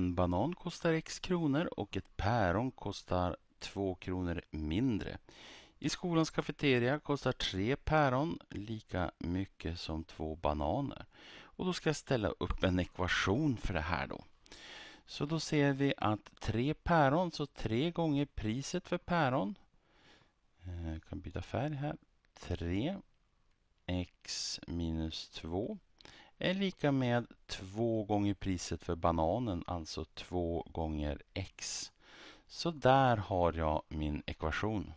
En banan kostar x kronor och ett päron kostar 2 kronor mindre. I skolans kafeteria kostar tre päron lika mycket som två bananer. Och då ska jag ställa upp en ekvation för det här då. Så då ser vi att tre päron, så tre gånger priset för päron. Eh, jag kan byta färg här. 3 x minus 2 är lika med 2 gånger priset för bananen, alltså 2 gånger x. Så där har jag min ekvation.